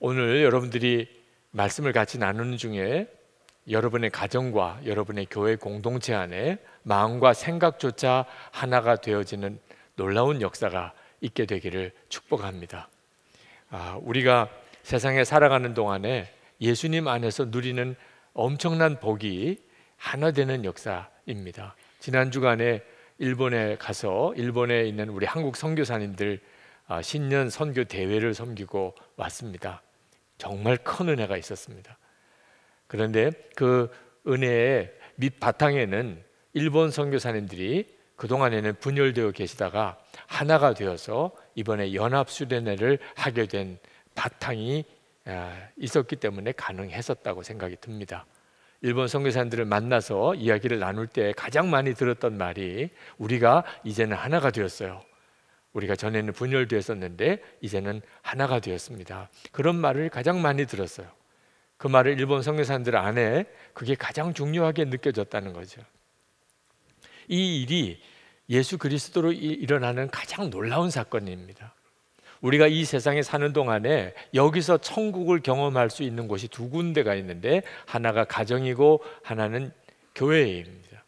오늘 여러분들이 말씀을 같이 나누는 중에 여러분의 가정과 여러분의 교회 공동체 안에 마음과 생각조차 하나가 되어지는 놀라운 역사가 있게 되기를 축복합니다. 아, 우리가 세상에 살아가는 동안에 예수님 안에서 누리는 엄청난 복이 하나 되는 역사입니다. 지난 주간에 일본에 가서 일본에 있는 우리 한국 선교사님들 아, 신년 선교 대회를 섬기고 왔습니다. 정말 큰 은혜가 있었습니다. 그런데 그 은혜의 밑바탕에는 일본 선교사님들이 그동안에는 분열되어 계시다가 하나가 되어서 이번에 연합 수련회를 하게 된 바탕이 아, 있었기 때문에 가능했었다고 생각이 듭니다. 일본 선교사님들을 만나서 이야기를 나눌 때 가장 많이 들었던 말이 우리가 이제는 하나가 되었어요. 우리가 전에는 분열되었었는데 이제는 하나가 되었습니다. 그런 말을 가장 많이 들었어요. 그 말을 일본 성교사님들 안에 그게 가장 중요하게 느껴졌다는 거죠. 이 일이 예수 그리스도로 일어나는 가장 놀라운 사건입니다. 우리가 이 세상에 사는 동안에 여기서 천국을 경험할 수 있는 곳이 두 군데가 있는데 하나가 가정이고 하나는 교회입니다.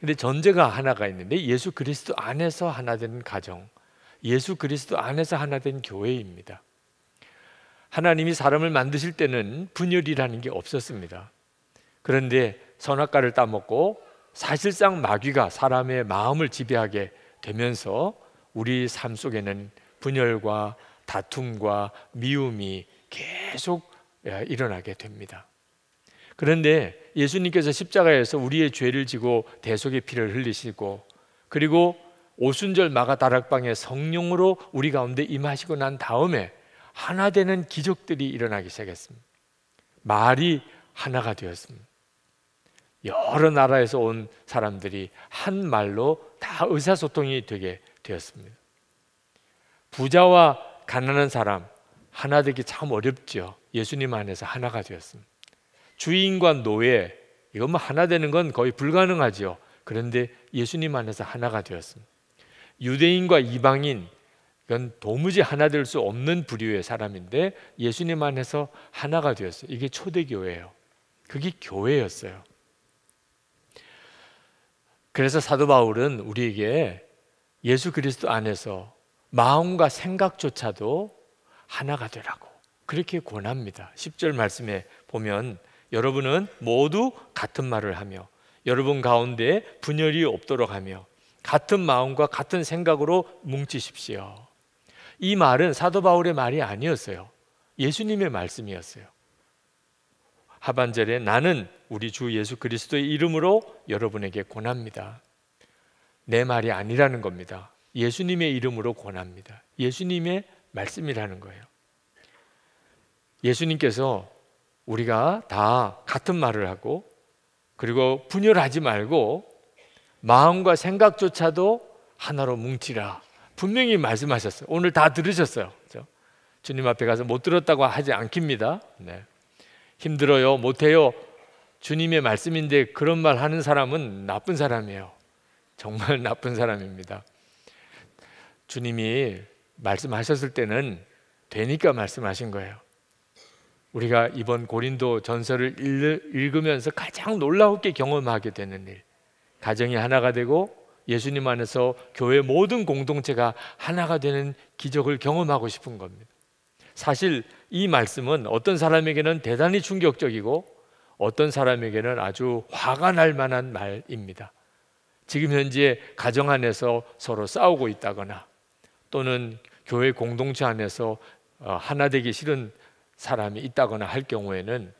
근데 전제가 하나가 있는데 예수 그리스도 안에서 하나 되는 가정. 예수 그리스도 안에서 하나 된 교회입니다. 하나님이 사람을 만드실 때는 분열이라는 게 없었습니다. 그런데 선악과를 따먹고 사실상 마귀가 사람의 마음을 지배하게 되면서 우리 삶 속에는 분열과 다툼과 미움이 계속 예, 일어나게 됩니다. 그런데 예수님께서 십자가에서 우리의 죄를 지고 대속의 피를 흘리시고 그리고 오순절 마가 다락방에 성령으로 우리 가운데 임하시고 난 다음에 하나 되는 기적들이 일어나기 시작했습니다. 말이 하나가 되었습니다. 여러 나라에서 온 사람들이 한 말로 다 의사소통이 되게 되었습니다. 부자와 가난한 사람 하나 되기 참 어렵죠. 예수님 안에서 하나가 되었습니다. 주인과 노예 이건 뭐 하나 되는 건 거의 불가능하지요. 그런데 예수님 안에서 하나가 되었습니다. 유대인과 이방인 그건 도무지 하나 될 수 없는 부류의 사람인데 예수님 안에서 하나가 되었어요. 이게 초대교회예요. 그게 교회였어요. 그래서 사도 바울은 우리에게 예수 그리스도 안에서 마음과 생각조차도 하나가 되라고 그렇게 권합니다. 10절 말씀에 보면 여러분은 모두 같은 말을 하며 여러분 가운데 분열이 없도록 하며 같은 마음과 같은 생각으로 뭉치십시오. 이 말은 사도 바울의 말이 아니었어요. 예수님의 말씀이었어요. 하반절에 나는 우리 주 예수 그리스도의 이름으로 여러분에게 권합니다. 내 말이 아니라는 겁니다. 예수님의 이름으로 권합니다. 예수님의 말씀이라는 거예요. 예수님께서 우리가 다 같은 말을 하고 그리고 분열하지 말고 마음과 생각조차도 하나로 뭉치라. 분명히 말씀하셨어요. 오늘 다 들으셨어요. 그렇죠? 주님 앞에 가서 못 들었다고 하지 않깁니다. 네. 힘들어요, 못해요. 주님의 말씀인데 그런 말 하는 사람은 나쁜 사람이에요. 정말 나쁜 사람입니다. 주님이 말씀하셨을 때는 되니까 말씀하신 거예요. 우리가 이번 고린도 전서를 읽으면서 가장 놀랍게 경험하게 되는 일. 가정이 하나가 되고 예수님 안에서 교회 모든 공동체가 하나가 되는 기적을 경험하고 싶은 겁니다. 사실 이 말씀은 어떤 사람에게는 대단히 충격적이고 어떤 사람에게는 아주 화가 날 만한 말입니다. 지금 현재 가정 안에서 서로 싸우고 있다거나 또는 교회 공동체 안에서 어, 하나 되기 싫은 사람이 있다거나 할 경우에는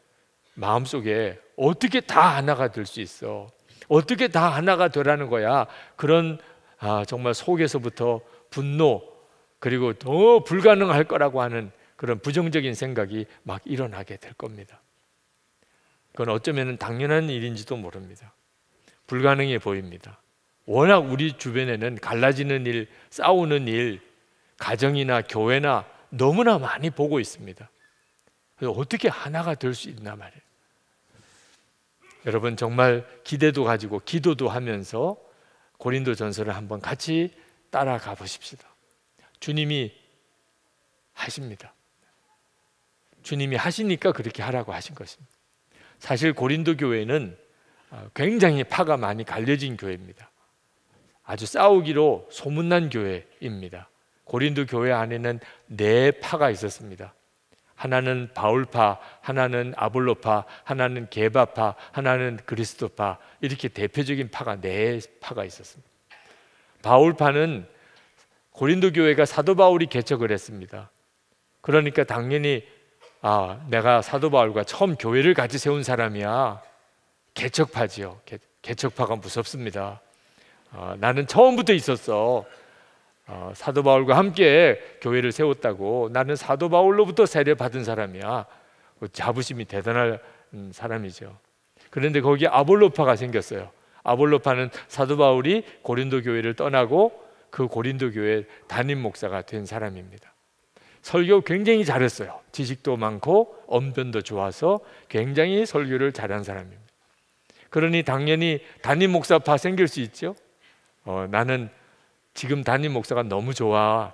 마음속에 어떻게 다 하나가 될 수 있어? 어떻게 다 하나가 되라는 거야. 그런 아, 정말 속에서부터 분노 그리고 더 불가능할 거라고 하는 그런 부정적인 생각이 막 일어나게 될 겁니다. 그건 어쩌면 당연한 일인지도 모릅니다. 불가능해 보입니다. 워낙 우리 주변에는 갈라지는 일, 싸우는 일, 가정이나 교회나 너무나 많이 보고 있습니다. 그래서 어떻게 하나가 될 수 있나 말이에요. 여러분 정말 기대도 가지고 기도도 하면서 고린도 전설을 한번 같이 따라가 보십시다. 주님이 하십니다. 주님이 하시니까 그렇게 하라고 하신 것입니다. 사실 고린도 교회는 아, 굉장히 파가 많이 갈려진 교회입니다. 아주 싸우기로 소문난 교회입니다. 고린도 교회 안에는 네 파가 있었습니다. 하나는 바울파, 하나는 아볼로파, 하나는 게바파, 하나는 그리스도파 이렇게 대표적인 파가 네 파가 있었습니다. 바울파는 고린도 교회가 사도 바울이 개척을 했습니다. 그러니까 당연히 아, 내가 사도 바울과 처음 교회를 같이 세운 사람이야. 개척파지요. 개, 척파가 무섭습니다. 아, 나는 처음부터 있었어. 어, 사도 바울과 함께 교회를 세웠다고 나는 사도 바울로부터 세례 받은 사람이야. 그 자부심이 대단한 음, 사람이죠. 그런데 거기 에 아볼로파가 생겼어요. 아볼로파는 사도 바울이 고린도 교회를 떠나고 그 고린도 교회 담임 목사가 된 사람입니다. 설교 굉장히 잘했어요. 지식도 많고 언변도 좋아서 굉장히 설교를 잘한 사람입니다. 그러니 당연히 담임 목사파 생길 수 있죠. 어, 나는 지금 담임 목사가 너무 좋아.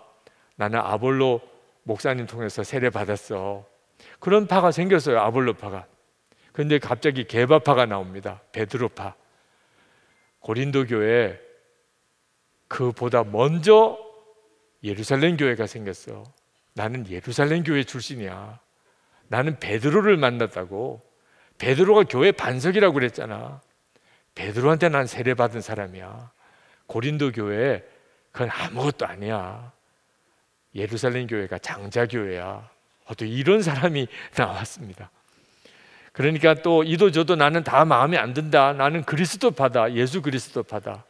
나는 아볼로 목사님 통해서 세례 받았어. 그런 파가 생겼어요. 아볼로 파가. 그런데 갑자기 개바파가 나옵니다. 베드로파. 고린도 교회 그보다 먼저 예루살렘 교회가 생겼어. 나는 예루살렘 교회 출신이야. 나는 베드로를 만났다고. 베드로가 교회 반석이라고 그랬잖아. 베드로한테 난 세례 받은 사람이야. 고린도 교회 그건 아무것도 아니야. 예루살렘 교회가 장자 교회야. 어떻 이런 사람이 나왔습니다. 그러니까 또 이도 저도 나는 다 마음에 안 든다. 나는 그리스도파다. 예수 그리스도파다.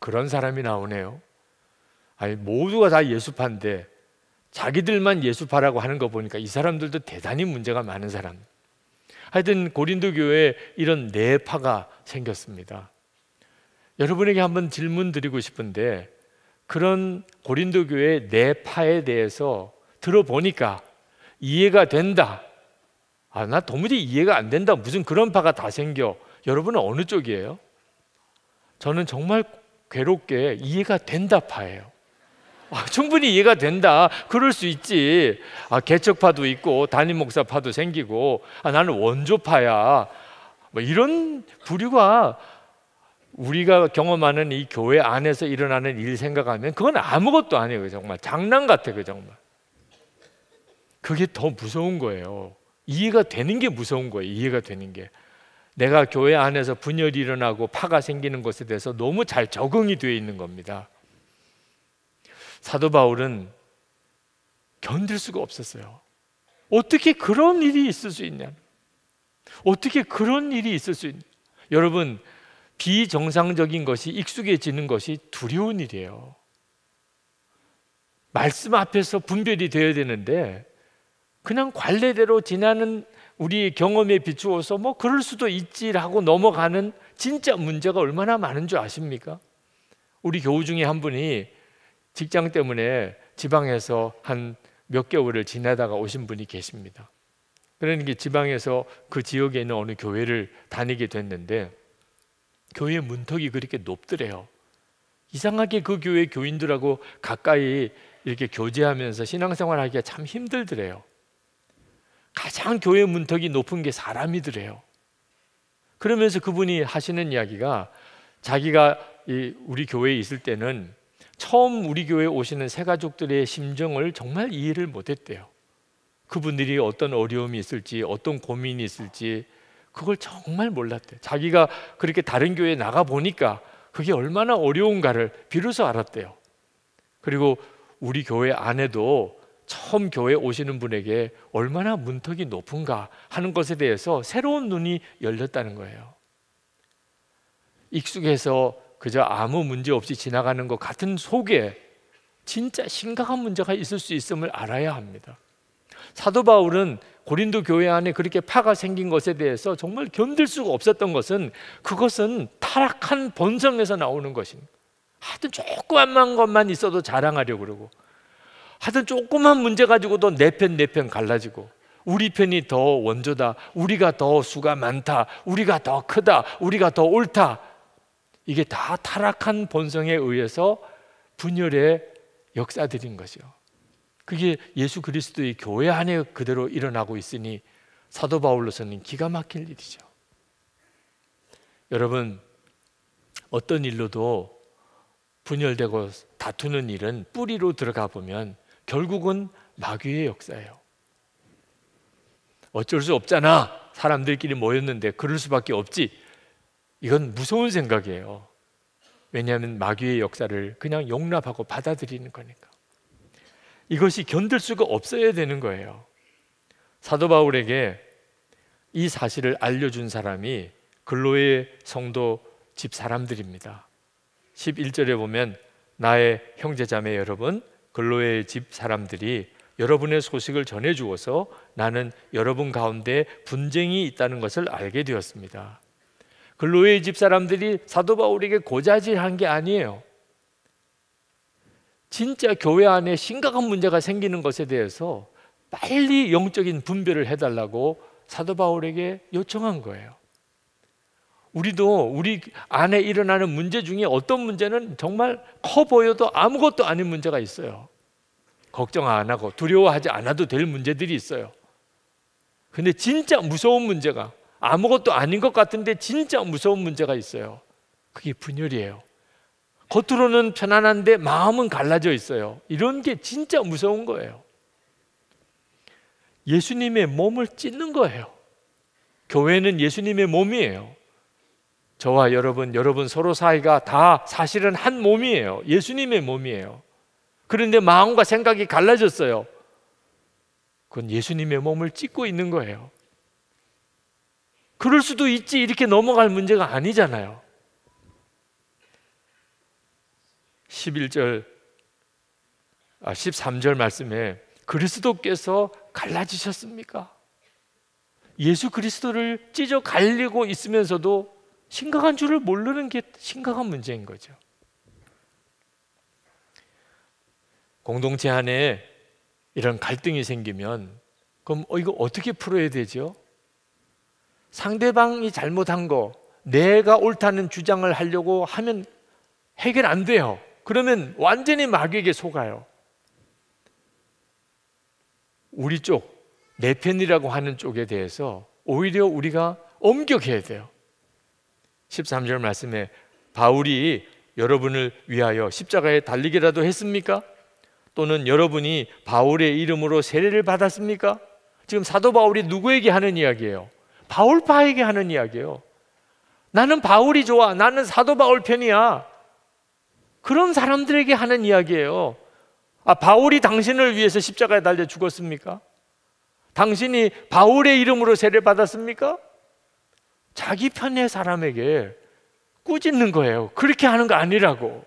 그런 사람이 나오네요. 아니 모두가 다 예수파인데 자기들만 예수파라고 하는 거 보니까 이 사람들도 대단히 문제가 많은 사람. 하여튼 고린도 교회에 이런 네 파가 생겼습니다. 여러분에게 한번 질문 드리고 싶은데 그런 고린도 교회 내파에 대해서 들어보니까 이해가 된다. 아, 나 도무지 이해가 안 된다. 무슨 그런 파가 다 생겨. 여러분은 어느 쪽이에요? 저는 정말 괴롭게 이해가 된다 파예요. 아, 충분히 이해가 된다. 그럴 수 있지. 아, 개척파도 있고 단임 목사파도 생기고 아, 나는 원조파야. 뭐 이런 부류가 우리가 경험하는 이 교회 안에서 일어나는 일 생각하면 그건 아무것도 아니에요. 정말 장난 같아 그 정말. 그게 더 무서운 거예요. 이해가 되는 게 무서운 거예요. 이해가 되는 게. 내가 교회 안에서 분열이 일어나고 파가 생기는 것에 대해서 너무 잘 적응이 되어 있는 겁니다. 사도 바울은 견딜 수가 없었어요. 어떻게 그런 일이 있을 수 있냐? 어떻게 그런 일이 있을 수 있냐? 여러분, 비정상적인 것이 익숙해지는 것이 두려운 일이에요. 말씀 앞에서 분별이 되어야 되는데 그냥 관례대로 지나는 우리의 경험에 비추어서 뭐 그럴 수도 있지라고 넘어가는 진짜 문제가 얼마나 많은 줄 아십니까? 우리 교우 중에 한 분이 직장 때문에 지방에서 한 몇 개월을 지나다가 오신 분이 계십니다. 그러니 지방에서 그 지역에 있는 어느 교회를 다니게 됐는데 교회 문턱이 그렇게 높더래요. 이상하게 그 교회 교인들하고 가까이 이렇게 교제하면서 신앙생활 하기가 참 힘들더래요. 가장 교회 문턱이 높은 게 사람이더래요. 그러면서 그분이 하시는 이야기가 자기가 우리 교회에 있을 때는 처음 우리 교회에 오시는 새가족들의 심정을 정말 이해를 못했대요. 그분들이 어떤 어려움이 있을지, 어떤 고민이 있을지, 그걸 정말 몰랐대. 자기가 그렇게 다른 교회에 나가 보니까 그게 얼마나 어려운가를 비로소 알았대요. 그리고 우리 교회 안에도 처음 교회 오시는 분에게 얼마나 문턱이 높은가 하는 것에 대해서 새로운 눈이 열렸다는 거예요. 익숙해서 그저 아무 문제 없이 지나가는 것 같은 속에 진짜 심각한 문제가 있을 수 있음을 알아야 합니다. 사도 바울은 고린도 교회 안에 그렇게 파가 생긴 것에 대해서 정말 견딜 수가 없었던 것은 그것은 타락한 본성에서 나오는 것입니다. 하여튼 조그만 것만 있어도 자랑하려고 그러고 하여튼 조그만 문제 가지고도 내 편 내 편 갈라지고 우리 편이 더 원조다 우리가 더 수가 많다 우리가 더 크다 우리가 더 옳다 이게 다 타락한 본성에 의해서 분열의 역사들인 것이요 그게 예수 그리스도의 교회 안에 그대로 일어나고 있으니 사도 바울로서는 기가 막힐 일이죠. 여러분, 어떤 일로도 분열되고 다투는 일은 뿌리로 들어가 보면 결국은 마귀의 역사예요. 어쩔 수 없잖아. 사람들끼리 모였는데 그럴 수밖에 없지. 이건 무서운 생각이에요. 왜냐하면 마귀의 역사를 그냥 용납하고 받아들이는 거니까. 이것이 견딜 수가 없어야 되는 거예요. 사도 바울에게 이 사실을 알려준 사람이 근로의 성도 집 사람들입니다. 11절에 보면 나의 형제자매 여러분 근로의 집 사람들이 여러분의 소식을 전해 주어서 나는 여러분 가운데 분쟁이 있다는 것을 알게 되었습니다. 근로의 집 사람들이 사도 바울에게 고자질한 게 아니에요. 진짜 교회 안에 심각한 문제가 생기는 것에 대해서 빨리 영적인 분별을 해달라고 사도 바울에게 요청한 거예요. 우리도 우리 안에 일어나는 문제 중에 어떤 문제는 정말 커 보여도 아무것도 아닌 문제가 있어요. 걱정 안 하고 두려워하지 않아도 될 문제들이 있어요. 근데 진짜 무서운 문제가 아무것도 아닌 것 같은데 진짜 무서운 문제가 있어요. 그게 분열이에요. 겉으로는 편안한데 마음은 갈라져 있어요. 이런 게 진짜 무서운 거예요. 예수님의 몸을 찢는 거예요. 교회는 예수님의 몸이에요. 저와 여러분, 여러분 서로 사이가 다 사실은 한 몸이에요. 예수님의 몸이에요. 그런데 마음과 생각이 갈라졌어요. 그건 예수님의 몸을 찢고 있는 거예요. 그럴 수도 있지 이렇게 넘어갈 문제가 아니잖아요. 11절 아 13절 말씀에 그리스도께서 갈라지셨습니까? 예수 그리스도를 찢어 갈리고 있으면서도 심각한 줄을 모르는 게 심각한 문제인 거죠. 공동체 안에 이런 갈등이 생기면 그럼 어, 이거 어떻게 풀어야 되죠? 상대방이 잘못한 거 내가 옳다는 주장을 하려고 하면 해결 안 돼요. 그러면 완전히 마귀에게 속아요. 우리 쪽, 내 편이라고 하는 쪽에 대해서 오히려 우리가 엄격해야 돼요. 13절 말씀에 바울이 여러분을 위하여 십자가에 달리기라도 했습니까? 또는 여러분이 바울의 이름으로 세례를 받았습니까? 지금 사도 바울이 누구에게 하는 이야기예요? 바울파에게 하는 이야기예요. 나는 바울이 좋아. 나는 사도 바울 편이야. 그런 사람들에게 하는 이야기예요. 아, 바울이 당신을 위해서 십자가에 달려 죽었습니까? 당신이 바울의 이름으로 세례 받았습니까? 자기 편의 사람에게 꾸짖는 거예요. 그렇게 하는 거 아니라고.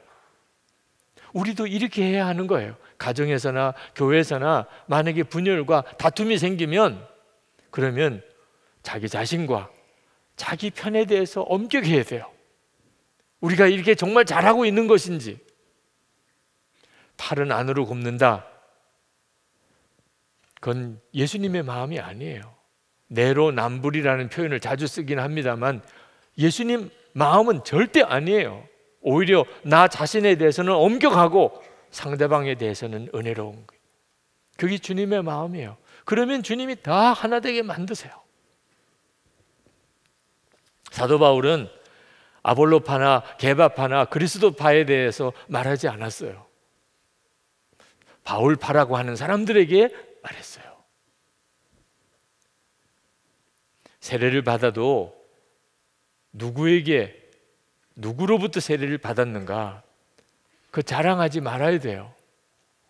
우리도 이렇게 해야 하는 거예요. 가정에서나 교회에서나 만약에 분열과 다툼이 생기면 그러면 자기 자신과 자기 편에 대해서 엄격해야 돼요. 우리가 이렇게 정말 잘하고 있는 것인지 팔은 안으로 굽는다. 그건 예수님의 마음이 아니에요. 내로남불이라는 표현을 자주 쓰긴 합니다만 예수님 마음은 절대 아니에요. 오히려 나 자신에 대해서는 엄격하고 상대방에 대해서는 은혜로운 거예요. 그게 주님의 마음이에요. 그러면 주님이 다 하나 되게 만드세요. 사도 바울은 아볼로파나 개바파나 그리스도파에 대해서 말하지 않았어요. 바울파라고 하는 사람들에게 말했어요. 세례를 받아도 누구에게 누구로부터 세례를 받았는가 그 자랑하지 말아야 돼요.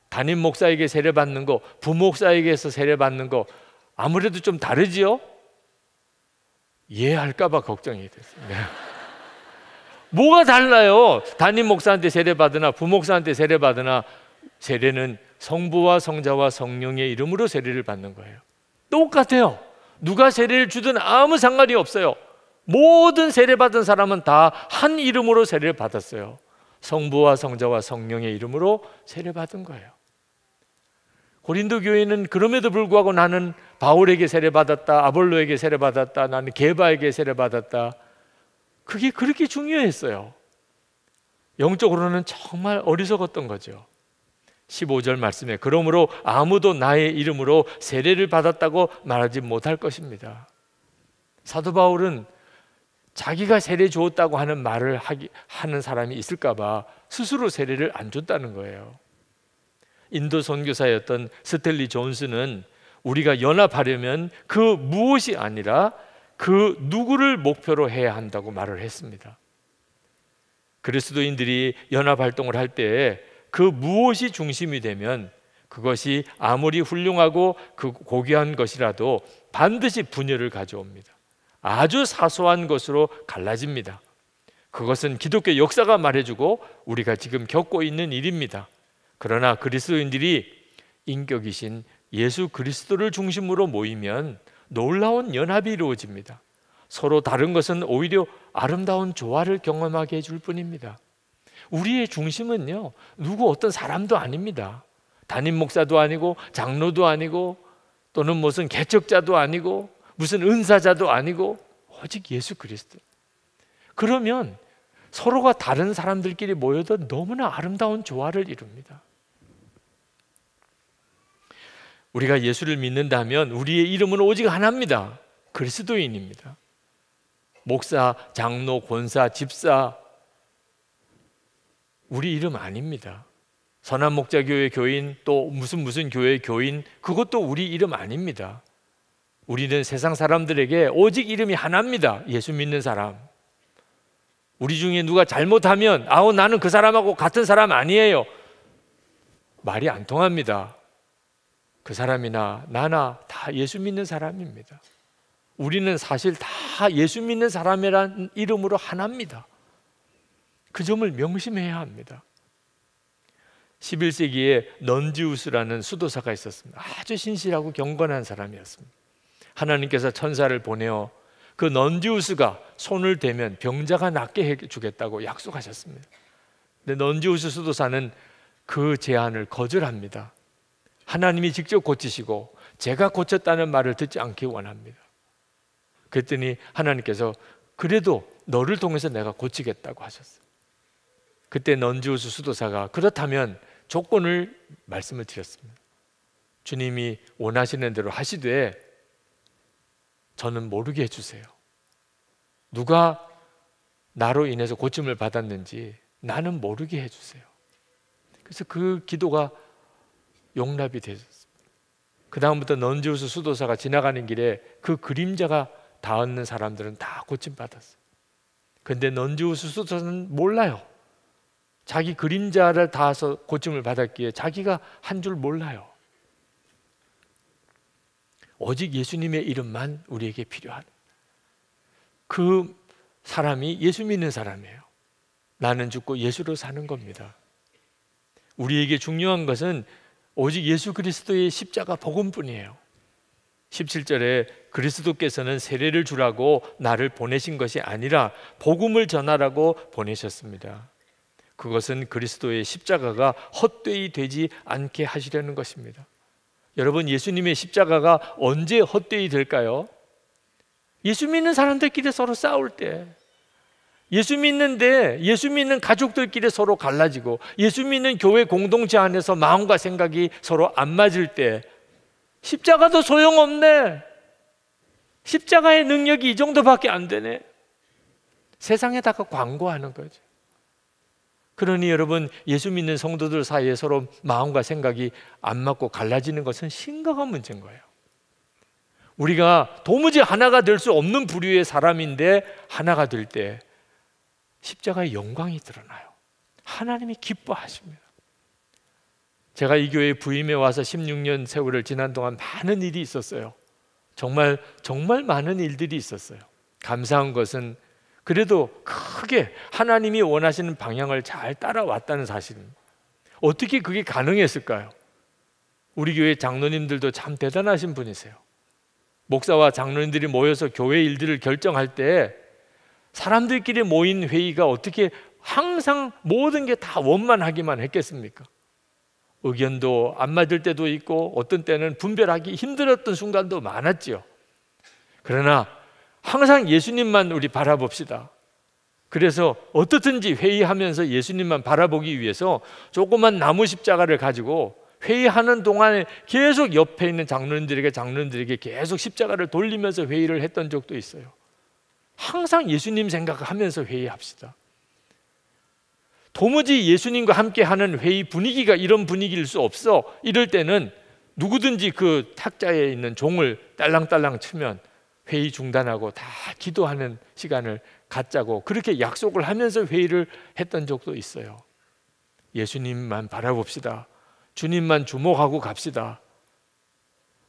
담임 목사에게 세례 받는 거, 부목사에게서 세례 받는 거 아무래도 좀 다르지요? 이해할까봐 걱정이 됐어요. 뭐가 달라요? 담임 목사한테 세례받으나 부목사한테 세례받으나 세례는 성부와 성자와 성령의 이름으로 세례를 받는 거예요. 똑같아요. 누가 세례를 주든 아무 상관이 없어요. 모든 세례받은 사람은 다 한 이름으로 세례를 받았어요. 성부와 성자와 성령의 이름으로 세례받은 거예요. 고린도 교회는 그럼에도 불구하고 나는 바울에게 세례받았다, 아볼로에게 세례받았다, 나는 게바에게 세례받았다, 그게 그렇게 중요했어요. 영적으로는 정말 어리석었던 거죠. 15절 말씀에 그러므로 아무도 나의 이름으로 세례를 받았다고 말하지 못할 것입니다. 사도 바울은 자기가 세례 주었다고 하는 말을 하기, 하는 사람이 있을까 봐 스스로 세례를 안 줬다는 거예요. 인도 선교사였던 스텔리 존스는 우리가 연합하려면 그 무엇이 아니라 그 누구를 목표로 해야 한다고 말을 했습니다. 그리스도인들이 연합 활동을 할 때 그 무엇이 중심이 되면 그것이 아무리 훌륭하고 그 고귀한 것이라도 반드시 분열을 가져옵니다. 아주 사소한 것으로 갈라집니다. 그것은 기독교 역사가 말해주고 우리가 지금 겪고 있는 일입니다. 그러나 그리스도인들이 인격이신 예수 그리스도를 중심으로 모이면 놀라운 연합이 이루어집니다. 서로 다른 것은 오히려 아름다운 조화를 경험하게 해줄 뿐입니다. 우리의 중심은요, 누구 어떤 사람도 아닙니다. 담임 목사도 아니고, 장로도 아니고, 또는 무슨 개척자도 아니고, 무슨 은사자도 아니고, 오직 예수 그리스도. 그러면 서로가 다른 사람들끼리 모여도 너무나 아름다운 조화를 이룹니다. 우리가 예수를 믿는다면 우리의 이름은 오직 하나입니다. 그리스도인입니다. 목사, 장로, 권사, 집사 우리 이름 아닙니다. 선한 목자 교회 교인 또 무슨 무슨 교회 교인 그것도 우리 이름 아닙니다. 우리는 세상 사람들에게 오직 이름이 하나입니다. 예수 믿는 사람. 우리 중에 누가 잘못하면 아우 나는 그 사람하고 같은 사람 아니에요. 말이 안 통합니다. 그 사람이나 나나 다 예수 믿는 사람입니다. 우리는 사실 다 예수 믿는 사람이란 이름으로 하나입니다. 그 점을 명심해야 합니다. 11세기에 넌지우스라는 수도사가 있었습니다. 아주 신실하고 경건한 사람이었습니다. 하나님께서 천사를 보내어 그 넌지우스가 손을 대면 병자가 낫게 해 주겠다고 약속하셨습니다. 근데 넌지우스 수도사는 그 제안을 거절합니다. 하나님이 직접 고치시고 제가 고쳤다는 말을 듣지 않기 원합니다. 그랬더니 하나님께서 그래도 너를 통해서 내가 고치겠다고 하셨어요. 그때 넌지우스 수도사가 그렇다면 조건을 말씀을 드렸습니다. 주님이 원하시는 대로 하시되 저는 모르게 해주세요. 누가 나로 인해서 고침을 받았는지 나는 모르게 해주세요. 그래서 그 기도가 용납이 되었습니다. 그 다음부터 넌지우스 수도사가 지나가는 길에 그 그림자가 닿는 사람들은 다 고침 받았어요. 근데 넌지우스 수도사는 몰라요. 자기 그림자를 닿아서 고침을 받았기에 자기가 한 줄 몰라요. 오직 예수님의 이름만 우리에게 필요한 그 사람이 예수 믿는 사람이에요. 나는 죽고 예수로 사는 겁니다. 우리에게 중요한 것은 오직 예수 그리스도의 십자가 복음뿐이에요. 17절에 그리스도께서는 세례를 주라고 나를 보내신 것이 아니라 복음을 전하라고 보내셨습니다. 그것은 그리스도의 십자가가 헛되이 되지 않게 하시려는 것입니다. 여러분, 예수님의 십자가가 언제 헛되이 될까요? 예수 믿는 사람들끼리 서로 싸울 때, 예수 믿는데 예수 믿는 가족들끼리 서로 갈라지고 예수 믿는 교회 공동체 안에서 마음과 생각이 서로 안 맞을 때 십자가도 소용없네. 십자가의 능력이 이 정도밖에 안 되네. 세상에다가 광고하는 거죠. 그러니 여러분 예수 믿는 성도들 사이에 서로 마음과 생각이 안 맞고 갈라지는 것은 심각한 문제인 거예요. 우리가 도무지 하나가 될 수 없는 부류의 사람인데 하나가 될때 십자가의 영광이 드러나요. 하나님이 기뻐하십니다. 제가 이 교회 부임에 와서 16년 세월을 지난 동안 많은 일이 있었어요. 정말 정말 많은 일들이 있었어요. 감사한 것은 그래도 크게 하나님이 원하시는 방향을 잘 따라왔다는 사실입니다. 어떻게 그게 가능했을까요? 우리 교회 장로님들도 참 대단하신 분이세요. 목사와 장로님들이 모여서 교회 일들을 결정할 때 사람들끼리 모인 회의가 어떻게 항상 모든 게 다 원만하기만 했겠습니까? 의견도 안 맞을 때도 있고 어떤 때는 분별하기 힘들었던 순간도 많았지요. 그러나 항상 예수님만 우리 바라봅시다. 그래서 어떻든지 회의하면서 예수님만 바라보기 위해서 조그만 나무 십자가를 가지고 회의하는 동안에 계속 옆에 있는 장로님들에게 장로님들에게 계속 십자가를 돌리면서 회의를 했던 적도 있어요. 항상 예수님 생각하면서 회의합시다. 도무지 예수님과 함께 하는 회의 분위기가 이런 분위기일 수 없어. 이럴 때는 누구든지 그 탁자에 있는 종을 딸랑딸랑 치면 회의 중단하고 다 기도하는 시간을 갖자고 그렇게 약속을 하면서 회의를 했던 적도 있어요. 예수님만 바라봅시다. 주님만 주목하고 갑시다.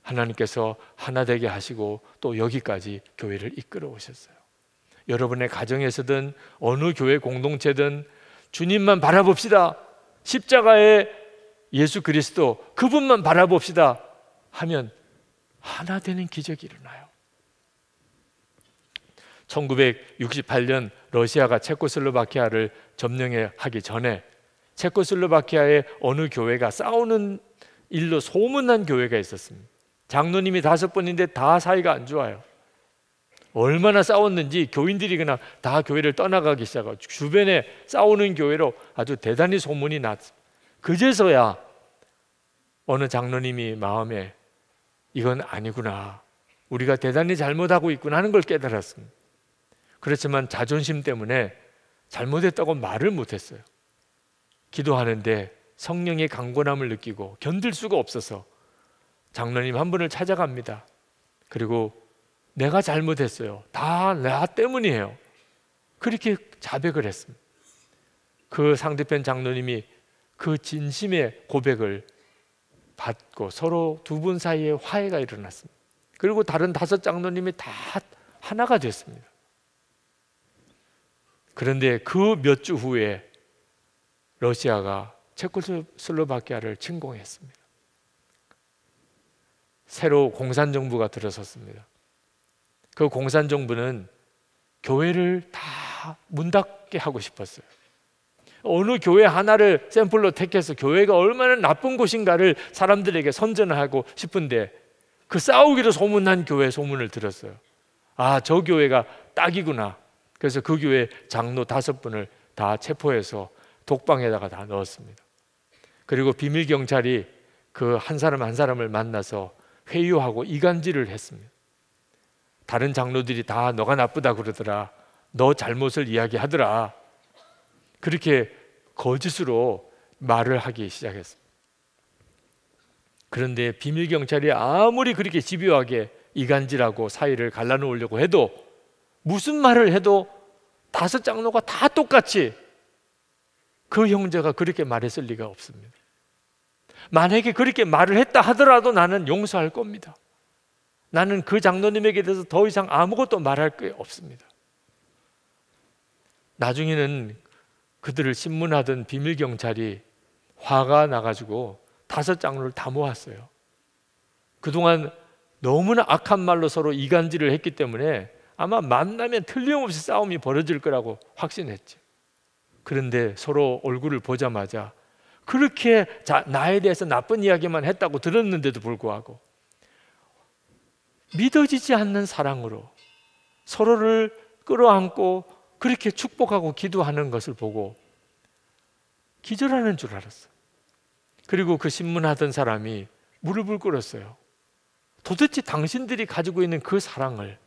하나님께서 하나 되게 하시고 또 여기까지 교회를 이끌어 오셨어요. 여러분의 가정에서든 어느 교회 공동체든 주님만 바라봅시다. 십자가의 예수 그리스도 그분만 바라봅시다 하면 하나 되는 기적이 일어나요. 1968년 러시아가 체코슬로바키아를 점령 하기 전에 체코슬로바키아의 어느 교회가 싸우는 일로 소문난 교회가 있었습니다. 장로님이 다섯 번인데 다 사이가 안 좋아요. 얼마나 싸웠는지 교인들이 그냥 다 교회를 떠나가기 시작하고 주변에 싸우는 교회로 아주 대단히 소문이 났습니다. 그제서야 어느 장로님이 마음에 이건 아니구나. 우리가 대단히 잘못하고 있구나 하는 걸 깨달았습니다. 그렇지만 자존심 때문에 잘못했다고 말을 못했어요. 기도하는데 성령의 강건함을 느끼고 견딜 수가 없어서 장로님 한 분을 찾아갑니다. 그리고 내가 잘못했어요. 다 나 때문이에요. 그렇게 자백을 했습니다. 그 상대편 장로님이 그 진심의 고백을 받고 서로 두 분 사이에 화해가 일어났습니다. 그리고 다른 다섯 장로님이 다 하나가 됐습니다. 그런데 그 몇 주 후에 러시아가 체코슬로바키아를 침공했습니다. 새로 공산정부가 들어섰습니다. 그 공산정부는 교회를 다 문 닫게 하고 싶었어요. 어느 교회 하나를 샘플로 택해서 교회가 얼마나 나쁜 곳인가를 사람들에게 선전하고 싶은데 그 싸우기로 소문난 교회 소문을 들었어요. 아, 저 교회가 딱이구나. 그래서 그 교회 장로 다섯 분을 다 체포해서 독방에다가 다 넣었습니다. 그리고 비밀 경찰이 그 한 사람 한 사람을 만나서 회유하고 이간질을 했습니다. 다른 장로들이 다 너가 나쁘다 그러더라. 너 잘못을 이야기하더라. 그렇게 거짓으로 말을 하기 시작했습니다. 그런데 비밀 경찰이 아무리 그렇게 집요하게 이간질하고 사이를 갈라놓으려고 해도 무슨 말을 해도 다섯 장로가 다 똑같이 그 형제가 그렇게 말했을 리가 없습니다. 만약에 그렇게 말을 했다 하더라도 나는 용서할 겁니다. 나는 그 장로님에게 대해서 더 이상 아무것도 말할 게 없습니다. 나중에는 그들을 신문하던 비밀 경찰이 화가 나가지고 다섯 장로를 다 모았어요. 그동안 너무나 악한 말로 서로 이간질을 했기 때문에 아마 만나면 틀림없이 싸움이 벌어질 거라고 확신했지. 그런데 서로 얼굴을 보자마자 그렇게 나에 대해서 나쁜 이야기만 했다고 들었는데도 불구하고 믿어지지 않는 사랑으로 서로를 끌어안고 그렇게 축복하고 기도하는 것을 보고 기절하는 줄 알았어. 그리고 그 신문하던 사람이 무릎을 꿇었어요. 도대체 당신들이 가지고 있는 그 사랑을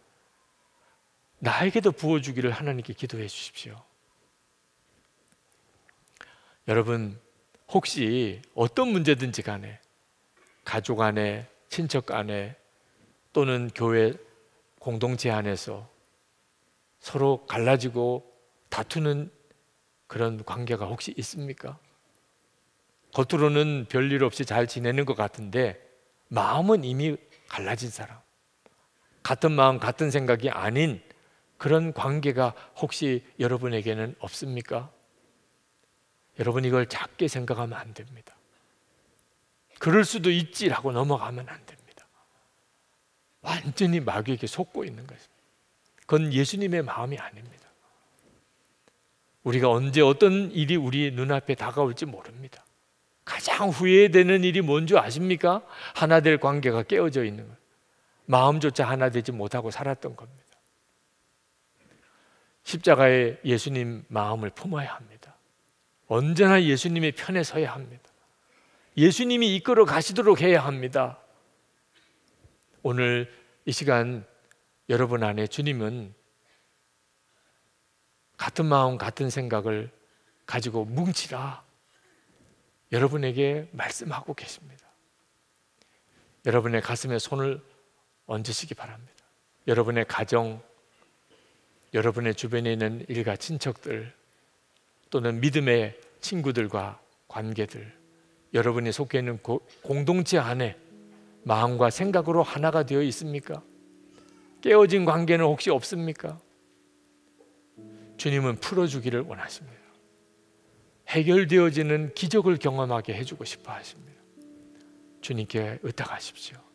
나에게도 부어주기를 하나님께 기도해 주십시오. 여러분, 혹시 어떤 문제든지 간에, 가족 안에, 친척 안에, 또는 교회 공동체 안에서 서로 갈라지고 다투는 그런 관계가 혹시 있습니까? 겉으로는 별일 없이 잘 지내는 것 같은데 마음은 이미 갈라진 사람. 같은 마음, 같은 생각이 아닌 그런 관계가 혹시 여러분에게는 없습니까? 여러분 이걸 작게 생각하면 안 됩니다. 그럴 수도 있지라고 넘어가면 안 됩니다. 완전히 마귀에게 속고 있는 것입니다. 그건 예수님의 마음이 아닙니다. 우리가 언제 어떤 일이 우리 눈앞에 다가올지 모릅니다. 가장 후회되는 일이 뭔지 아십니까? 하나 될 관계가 깨어져 있는 것. 마음조차 하나 되지 못하고 살았던 겁니다. 십자가에 예수님 마음을 품어야 합니다. 언제나 예수님의 편에 서야 합니다. 예수님이 이끌어 가시도록 해야 합니다. 오늘 이 시간 여러분 안에 주님은 같은 마음, 같은 생각을 가지고 뭉치라 여러분에게 말씀하고 계십니다. 여러분의 가슴에 손을 얹으시기 바랍니다. 여러분의 가정, 여러분의 주변에 있는 일가 친척들 또는 믿음의 친구들과 관계들, 여러분이 속해 있는 공동체 안에 마음과 생각으로 하나가 되어 있습니까? 깨어진 관계는 혹시 없습니까? 주님은 풀어주기를 원하십니다. 해결되어지는 기적을 경험하게 해주고 싶어 하십니다. 주님께 의탁하십시오.